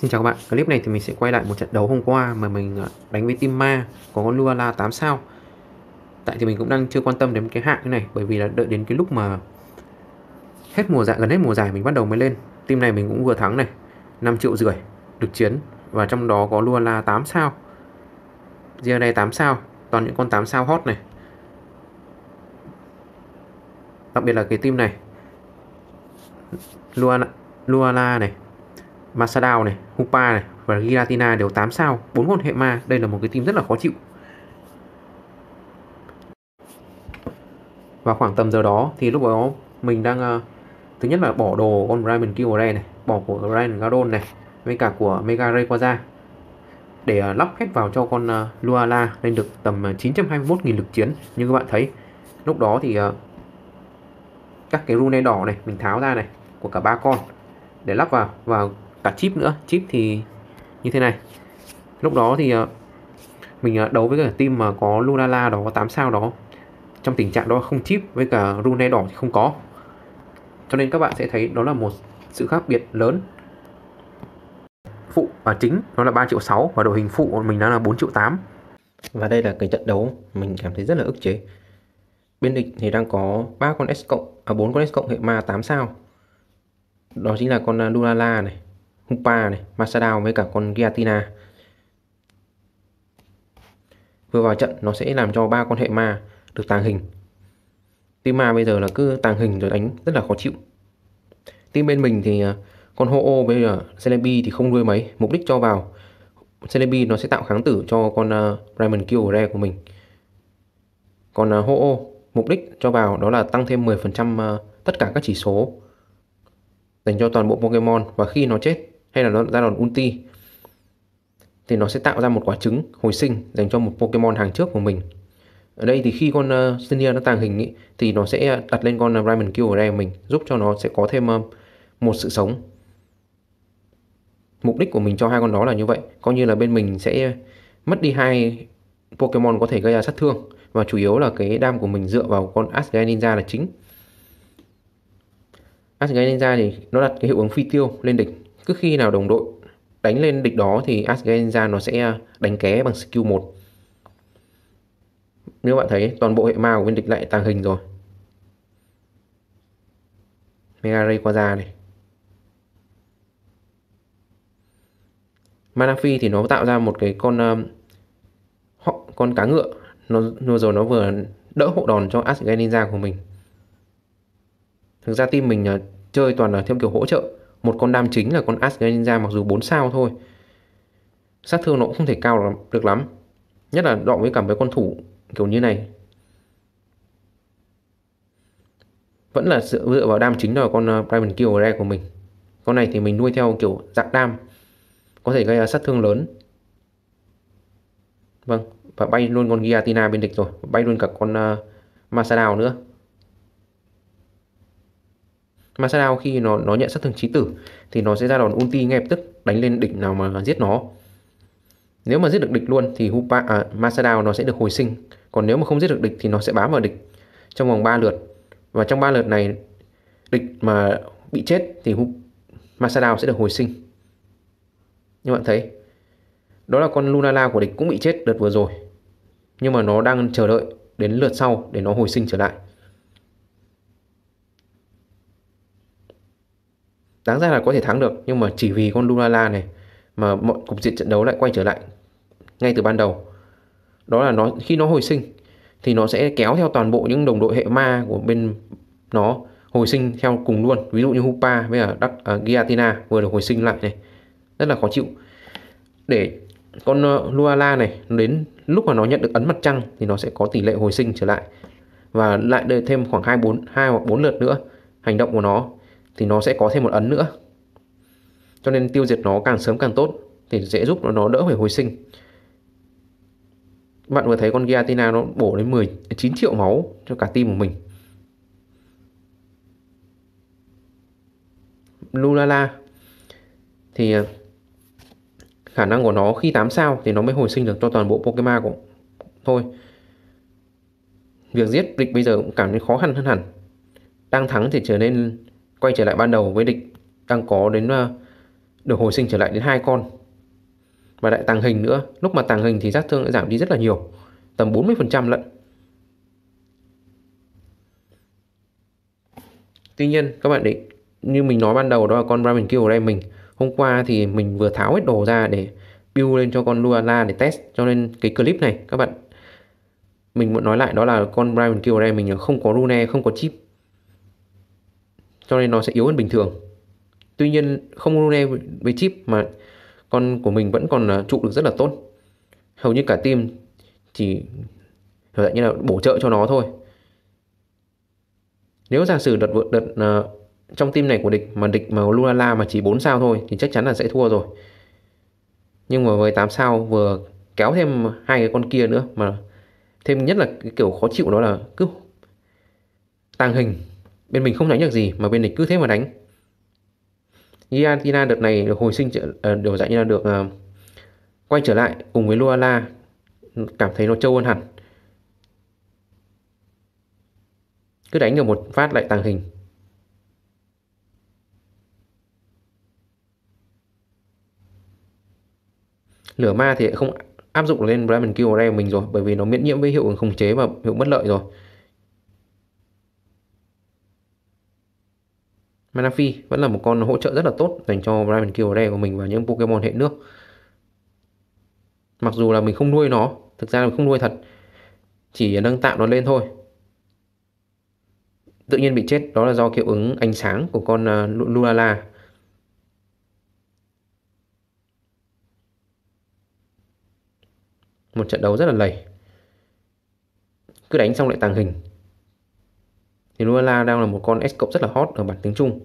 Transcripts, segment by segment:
Xin chào các bạn, clip này thì mình sẽ quay lại một trận đấu hôm qua mà mình ờ, đánh với team ma có con Luala 8 sao Tại thì mình cũng đang chưa quan tâm đến cái hạng như này bởi vì là đợi đến cái lúc mà hết mùa giải, gần hết mùa giải mình bắt đầu mới lên Team này mình cũng vừa thắng này, 5 triệu rưỡi được chiến và trong đó có Luala 8 sao giờ đây 8 sao, toàn những con 8 sao hot này Đặc biệt là cái team này Luala, Luala này Masadao này, Hupa này và Giratina đều 8 sao, bốn con hệ ma, đây là một cái team rất là khó chịu. Và khoảng tầm giờ đó thì lúc đó mình đang uh, thứ nhất là bỏ đồ con Raymond Brian Kilray này, bỏ của Ryan Gardon này, với cả của Mega Rayquaza để uh, lắp hết vào cho con uh, Luala lên được tầm 921.000 lực chiến như các bạn thấy. Lúc đó thì uh, các cái rune đỏ này mình tháo ra này của cả ba con để lắp vào và cả chip nữa chip thì như thế này lúc đó thì ờ, mình ờ, đấu với cả team mà có Lunala đó có 8 sao đó trong tình trạng đó không chip với cả rune đỏ thì không có cho nên các bạn sẽ thấy đó là một sự khác biệt lớn phụ và chính nó là 3 triệu 6 và đội hình phụ của mình nó là 4 triệu 8 và đây là cái trận đấu mình cảm thấy rất là ức chế bên địch thì đang có 3 con S cộng à 4 con S cộng hệ ma 8 sao đó chính là con à, Lunala này Hupa này, Masadao với cả con Giatina. Vừa vào trận nó sẽ làm cho ba con hệ ma được tàng hình. Team ma bây giờ là cứ tàng hình rồi đánh rất là khó chịu. Team bên mình thì ờ, con ho bây giờ Celebi thì không nuôi mấy, mục đích cho vào Celebi nó sẽ tạo kháng tử cho con uh, ờ, Diamond Kill Rare của mình. Còn uh, ờ, Ho-O mục đích cho vào đó là tăng thêm 10% tất cả các chỉ số dành cho toàn bộ Pokemon và khi nó chết hay là nó ra đòn ulti thì nó sẽ tạo ra một quả trứng hồi sinh dành cho một Pokemon hàng trước của mình. Ở đây thì khi con uh, ờ, Senia nó tàng hình ý, thì nó sẽ đặt lên con uh, ờ, Rhymankill ở đây của mình giúp cho nó sẽ có thêm uh, một sự sống. Mục đích của mình cho hai con đó là như vậy, coi như là bên mình sẽ mất đi hai Pokemon có thể gây ra sát thương và chủ yếu là cái đam của mình dựa vào con Asgai Ninja là chính. Asgai Ninja thì nó đặt cái hiệu ứng phi tiêu lên địch cứ khi nào đồng đội đánh lên địch đó thì Asgenza nó sẽ ờ, đánh ké bằng skill 1. Nếu bạn thấy toàn bộ hệ ma của bên địch lại tàng hình rồi. Mega Ray qua ra này. Manaphy thì nó tạo ra một cái con ờ, họ con cá ngựa nó vừa rồi nó vừa đỡ hộ đòn cho Asgeninja của mình. Thực ra team mình ờ, chơi toàn là theo kiểu hỗ trợ một con đam chính là con Asgard Ninja mặc dù 4 sao thôi sát thương nó cũng không thể cao được lắm nhất là đọ với cả với con thủ kiểu như này vẫn là dựa, dựa vào đam chính là con ờ, Private Kill Rare của mình con này thì mình nuôi theo kiểu dạng đam có thể gây ra sát thương lớn vâng và bay luôn con Giatina bên địch rồi bay luôn cả con uh, ờ, Masadao nữa Masada khi nó nó nhận sát thương chí tử thì nó sẽ ra đòn ulti ngay lập tức đánh lên địch nào mà giết nó. Nếu mà giết được địch luôn thì Hupa à, Masada nó sẽ được hồi sinh, còn nếu mà không giết được địch thì nó sẽ bám vào địch trong vòng 3 lượt. Và trong 3 lượt này địch mà bị chết thì Hup Masada sẽ được hồi sinh. Như bạn thấy, đó là con Lunala của địch cũng bị chết đợt vừa rồi. Nhưng mà nó đang chờ đợi đến lượt sau để nó hồi sinh trở lại. đáng ra là có thể thắng được nhưng mà chỉ vì con Dulala này mà mọi cục diện trận đấu lại quay trở lại ngay từ ban đầu đó là nó khi nó hồi sinh thì nó sẽ kéo theo toàn bộ những đồng đội hệ ma của bên nó hồi sinh theo cùng luôn ví dụ như Hupa với là Đắc uh, à, Giatina vừa được hồi sinh lại này rất là khó chịu để con ờ, uh, Luala này đến lúc mà nó nhận được ấn mặt trăng thì nó sẽ có tỷ lệ hồi sinh trở lại và lại đợi thêm khoảng 2 4 2 hoặc 4 lượt nữa hành động của nó thì nó sẽ có thêm một ấn nữa cho nên tiêu diệt nó càng sớm càng tốt thì sẽ giúp nó, đỡ phải hồi sinh bạn vừa thấy con Giatina nó bổ đến 19 triệu máu cho cả team của mình Lulala thì ờ, khả năng của nó khi 8 sao thì nó mới hồi sinh được cho toàn bộ Pokemon của thôi việc giết địch bây giờ cũng cảm thấy khó khăn hơn hẳn đang thắng thì trở nên quay trở lại ban đầu với địch đang có đến ờ, được hồi sinh trở lại đến hai con và lại tàng hình nữa lúc mà tàng hình thì sát thương đã giảm đi rất là nhiều tầm 40% lận tuy nhiên các bạn định như mình nói ban đầu đó là con Raven Kill ở đây mình hôm qua thì mình vừa tháo hết đồ ra để build lên cho con Luana để test cho nên cái clip này các bạn mình muốn nói lại đó là con Raven Kill ở đây mình không có rune không có chip cho nên nó sẽ yếu hơn bình thường tuy nhiên không Rune với chip mà con của mình vẫn còn ờ, trụ được rất là tốt hầu như cả team chỉ dạng như là bổ trợ cho nó thôi nếu giả sử đợt đợt uh, trong team này của địch mà địch mà Lulala mà chỉ 4 sao thôi thì chắc chắn là sẽ thua rồi nhưng mà với 8 sao vừa kéo thêm hai cái con kia nữa mà thêm nhất là cái kiểu khó chịu đó là cứ tàng hình Bên mình không đánh được gì mà bên địch cứ thế mà đánh. Giantina đợt này được hồi sinh ờ, điều dạng như là được ờ, quay trở lại cùng với Luala cảm thấy nó trâu hơn hẳn. Cứ đánh được một phát lại tàng hình. Lửa ma thì không áp dụng lên Bremen Kill của mình rồi bởi vì nó miễn nhiễm với hiệu ứng khống chế và hiệu bất lợi rồi. Manafi vẫn là một con hỗ trợ rất là tốt dành cho Brian Kilde của mình và những Pokemon hệ nước. Mặc dù là mình không nuôi nó, thực ra là mình không nuôi thật, chỉ nâng tạm nó lên thôi. Tự nhiên bị chết đó là do hiệu ứng ánh sáng của con à, Lulala. Một trận đấu rất là lầy. Cứ đánh xong lại tàng hình thì Luella đang là một con S cộng rất là hot ở bản tiếng Trung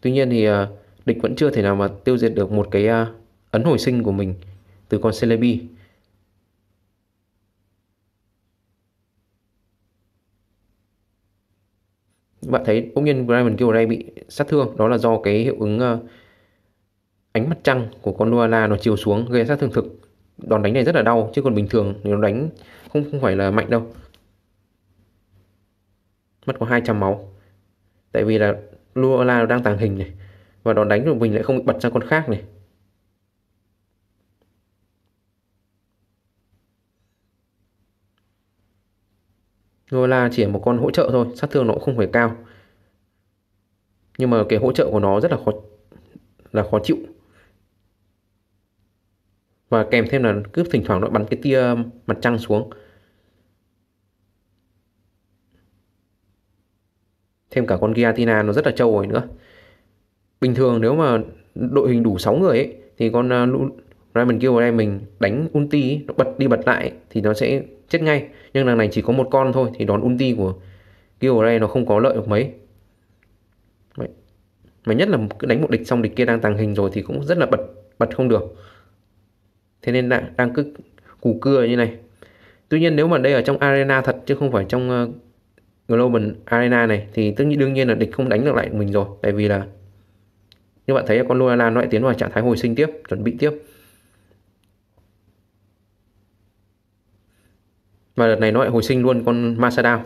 Tuy nhiên thì ờ, địch vẫn chưa thể nào mà tiêu diệt được một cái ờ, ấn hồi sinh của mình từ con Celebi bạn thấy bỗng nhiên Brian kêu ở đây bị sát thương đó là do cái hiệu ứng ờ, ánh mặt trăng của con Luala nó chiều xuống gây sát thương thực đòn đánh này rất là đau chứ còn bình thường nếu nó đánh không không phải là mạnh đâu mất có 200 máu tại vì là Luola đang tàng hình này và đòn đánh của mình lại không bị bật sang con khác này Lola chỉ một con hỗ trợ thôi, sát thương nó cũng không phải cao. Nhưng mà cái hỗ trợ của nó rất là khó là khó chịu và kèm thêm là cứ thỉnh thoảng nó bắn cái tia um, mặt trăng xuống thêm cả con Giatina nó rất là trâu rồi nữa bình thường nếu mà đội hình đủ 6 người ấy, thì con uh, kêu Gill này mình đánh ulti nó bật đi bật lại thì nó sẽ chết ngay nhưng lần này chỉ có một con thôi thì đón ulti của Gill đây nó không có lợi được mấy mà nhất là cứ đánh một địch xong địch kia đang tàng hình rồi thì cũng rất là bật bật không được thế nên đang, đang cứ củ cưa như này tuy nhiên nếu mà đây ở trong arena thật chứ không phải trong uh, global arena này thì tất nhiên đương nhiên là địch không đánh được lại mình rồi tại vì là như bạn thấy con Lola nó lại tiến vào trạng thái hồi sinh tiếp chuẩn bị tiếp và đợt này nó lại hồi sinh luôn con Masadao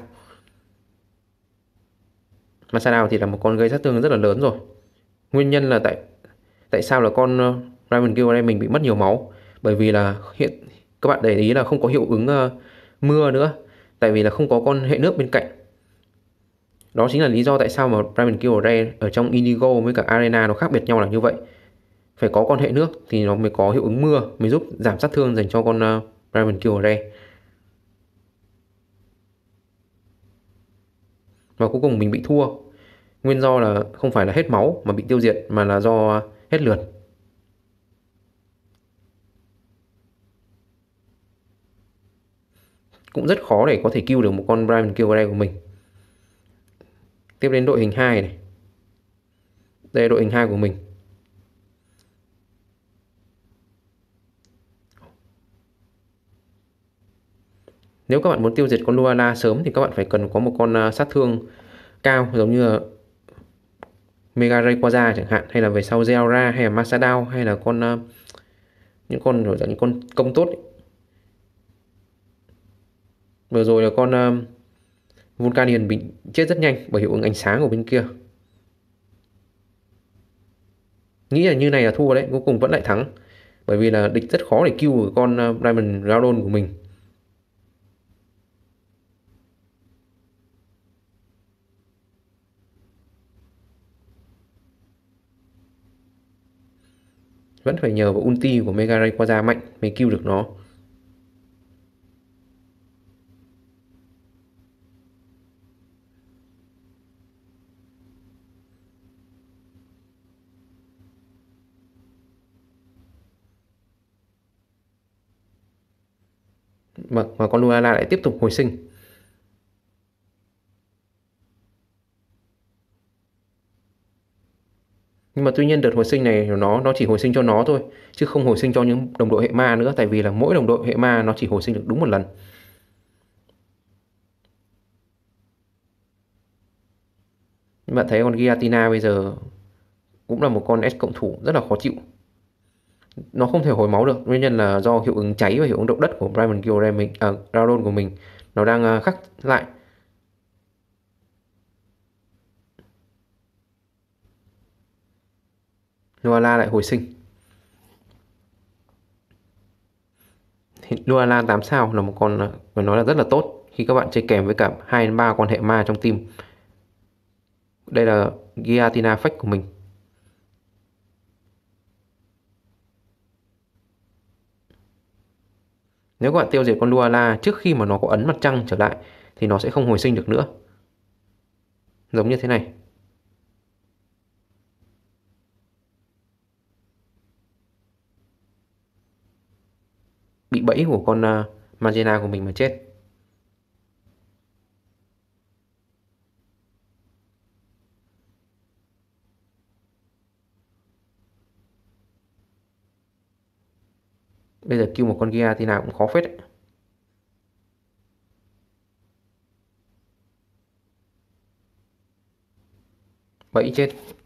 Masadao thì là một con gây sát thương rất là lớn rồi nguyên nhân là tại tại sao là con ờ, Raven Guild đây mình bị mất nhiều máu bởi vì là hiện các bạn để ý là không có hiệu ứng uh, mưa nữa tại vì là không có con hệ nước bên cạnh đó chính là lý do tại sao mà Prime Kill Ray ở trong Indigo với cả Arena nó khác biệt nhau là như vậy phải có con hệ nước thì nó mới có hiệu ứng mưa mới giúp giảm sát thương dành cho con uh, ờ, Prime Kill Ray và cuối cùng mình bị thua nguyên do là không phải là hết máu mà bị tiêu diệt mà là do hết lượt cũng rất khó để có thể kêu được một con Brian Kilgore của mình tiếp đến đội hình 2 này đây là đội hình 2 của mình nếu các bạn muốn tiêu diệt con Luana sớm thì các bạn phải cần có một con à, sát thương cao giống như là Mega Rayquaza chẳng hạn hay là về sau Zeora hay là Masadao hay là con à, những con rồi những con công tốt ấy vừa rồi là con uh, Vulcanian bị chết rất nhanh bởi hiệu ứng ánh sáng của bên kia nghĩ là như này là thua đấy cuối cùng vẫn lại thắng bởi vì là địch rất khó để kill của con uh, Diamond Raudon của mình vẫn phải nhờ vào ulti của Mega Rayquaza mạnh mới kill được nó mà, mà con Luna lại tiếp tục hồi sinh nhưng mà tuy nhiên đợt hồi sinh này nó nó chỉ hồi sinh cho nó thôi chứ không hồi sinh cho những đồng đội hệ ma nữa tại vì là mỗi đồng đội hệ ma nó chỉ hồi sinh được đúng một lần bạn thấy con Giatina bây giờ cũng là một con S cộng thủ rất là khó chịu nó không thể hồi máu được nguyên nhân là do hiệu ứng cháy và hiệu ứng động đất của Brayman Gilded mình à, Groudon của mình nó đang à, khắc lại Noala lại hồi sinh Noala 8 sao là một con phải à, nói là rất là tốt khi các bạn chơi kèm với cả hai đến ba con hệ ma trong team đây là Giatina Fake của mình Nếu các bạn tiêu diệt con Luala trước khi mà nó có ấn mặt trăng trở lại thì nó sẽ không hồi sinh được nữa. Giống như thế này. Bị bẫy của con uh, à, Magena của mình mà chết. bây giờ kêu một con Gia thì nào cũng khó phết đấy. bẫy chết